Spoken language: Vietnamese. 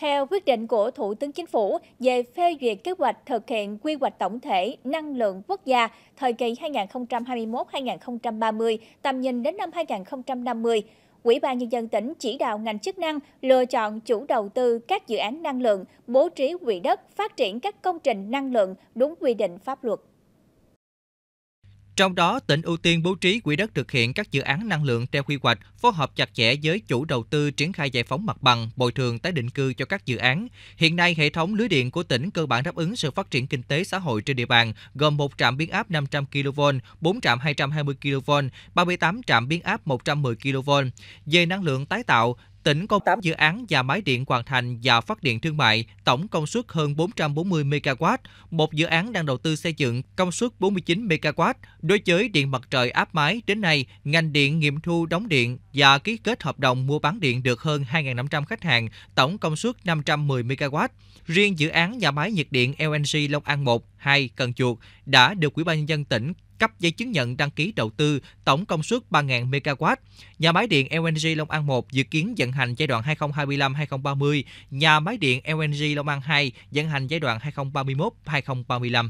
Theo quyết định của Thủ tướng Chính phủ về phê duyệt kế hoạch thực hiện quy hoạch tổng thể năng lượng quốc gia thời kỳ 2021-2030, tầm nhìn đến năm 2050, Ủy ban Nhân dân tỉnh chỉ đạo ngành chức năng lựa chọn chủ đầu tư các dự án năng lượng, bố trí quỹ đất, phát triển các công trình năng lượng đúng quy định pháp luật. Trong đó, tỉnh ưu tiên bố trí quỹ đất thực hiện các dự án năng lượng theo quy hoạch, phối hợp chặt chẽ với chủ đầu tư triển khai giải phóng mặt bằng, bồi thường tái định cư cho các dự án. Hiện nay, hệ thống lưới điện của tỉnh cơ bản đáp ứng sự phát triển kinh tế xã hội trên địa bàn, gồm một trạm biến áp 500 kV, 4 trạm 220 kV, 38 trạm biến áp 110 kV. Về năng lượng tái tạo, Tỉnh có 8 dự án nhà máy điện hoàn thành và phát điện thương mại, tổng công suất hơn 440 MW. Một dự án đang đầu tư xây dựng công suất 49 MW. Đối với điện mặt trời áp mái, đến nay, ngành điện nghiệm thu đóng điện và ký kết hợp đồng mua bán điện được hơn 2.500 khách hàng, tổng công suất 510 MW. Riêng dự án nhà máy nhiệt điện LNG Long An 1, 2 Cần Chuột đã được Ủy ban nhân dân tỉnh cấp giấy chứng nhận đăng ký đầu tư tổng công suất 3.000 MW. Nhà máy điện LNG Long An 1 dự kiến vận hành giai đoạn 2025-2030, nhà máy điện LNG Long An 2 vận hành giai đoạn 2031-2035.